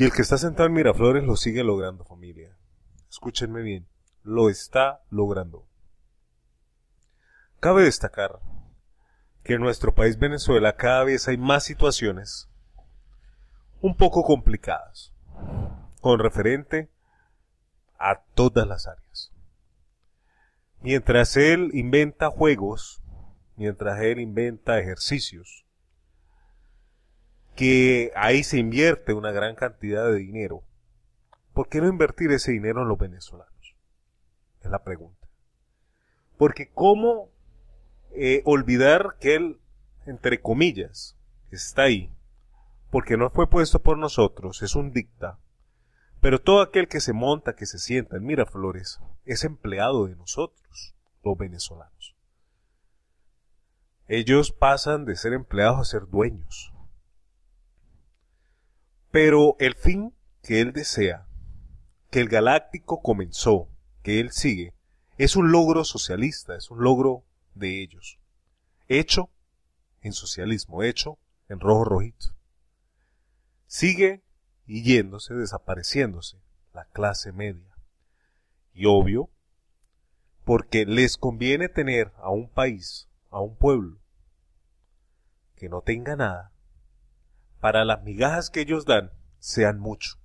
Y el que está sentado en Miraflores lo sigue logrando, familia. Escúchenme bien, lo está logrando. Cabe destacar que en nuestro país Venezuela cada vez hay más situaciones un poco complicadas con referente a todas las áreas. Mientras él inventa juegos, mientras él inventa ejercicios, que ahí se invierte una gran cantidad de dinero. ¿Por qué no invertir ese dinero en los venezolanos? Es la pregunta. Porque cómo eh, olvidar que él, entre comillas, está ahí, porque no fue puesto por nosotros, es un dicta. Pero todo aquel que se monta, que se sienta en Miraflores, es empleado de nosotros, los venezolanos. Ellos pasan de ser empleados a ser dueños pero el fin que él desea, que el galáctico comenzó, que él sigue, es un logro socialista, es un logro de ellos. Hecho en socialismo, hecho en rojo rojito. Sigue yéndose, desapareciéndose la clase media. Y obvio, porque les conviene tener a un país, a un pueblo, que no tenga nada, para las migajas que ellos dan sean mucho.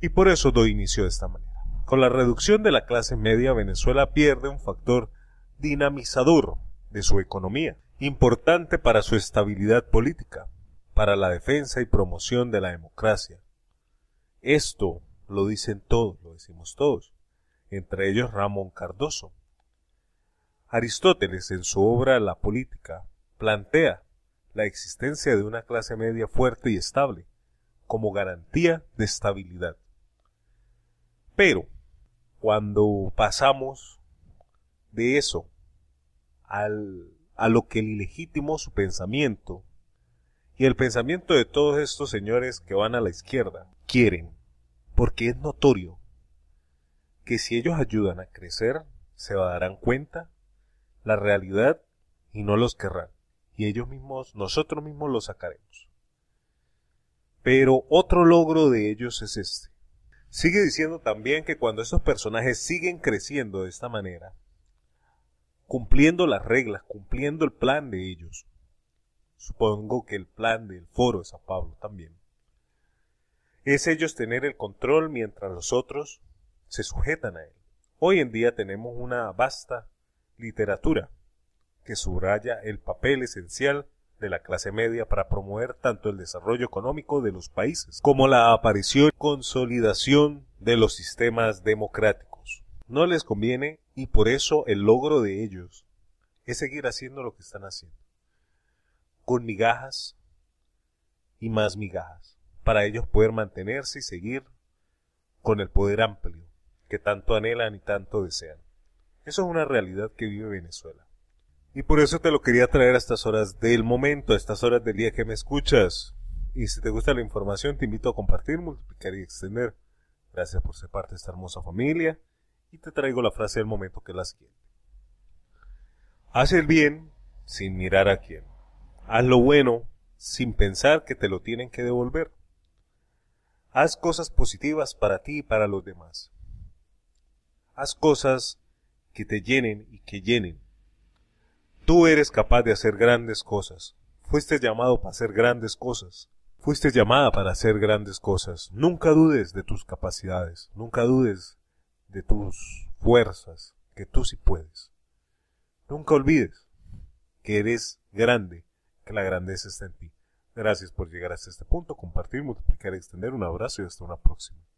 Y por eso doy inicio de esta manera. Con la reducción de la clase media, Venezuela pierde un factor dinamizador de su economía, importante para su estabilidad política, para la defensa y promoción de la democracia. Esto lo dicen todos, lo decimos todos, entre ellos Ramón Cardoso. Aristóteles en su obra La Política plantea la existencia de una clase media fuerte y estable, como garantía de estabilidad. Pero, cuando pasamos de eso al, a lo que ilegítimo su pensamiento, y el pensamiento de todos estos señores que van a la izquierda, quieren, porque es notorio, que si ellos ayudan a crecer, se darán cuenta la realidad y no los querrán y ellos mismos, nosotros mismos lo sacaremos. Pero otro logro de ellos es este. Sigue diciendo también que cuando esos personajes siguen creciendo de esta manera, cumpliendo las reglas, cumpliendo el plan de ellos, supongo que el plan del foro de San Pablo también, es ellos tener el control mientras los otros se sujetan a él. Hoy en día tenemos una vasta literatura que subraya el papel esencial de la clase media para promover tanto el desarrollo económico de los países como la aparición y consolidación de los sistemas democráticos. No les conviene y por eso el logro de ellos es seguir haciendo lo que están haciendo, con migajas y más migajas, para ellos poder mantenerse y seguir con el poder amplio que tanto anhelan y tanto desean. Eso es una realidad que vive Venezuela. Y por eso te lo quería traer a estas horas del momento, a estas horas del día que me escuchas. Y si te gusta la información, te invito a compartir, multiplicar y extender. Gracias por ser parte de esta hermosa familia. Y te traigo la frase del momento que las la siguiente. Haz el bien sin mirar a quién. Haz lo bueno sin pensar que te lo tienen que devolver. Haz cosas positivas para ti y para los demás. Haz cosas que te llenen y que llenen Tú eres capaz de hacer grandes cosas. Fuiste llamado para hacer grandes cosas. Fuiste llamada para hacer grandes cosas. Nunca dudes de tus capacidades. Nunca dudes de tus fuerzas, que tú sí puedes. Nunca olvides que eres grande, que la grandeza está en ti. Gracias por llegar hasta este punto, compartir, multiplicar y extender. Un abrazo y hasta una próxima.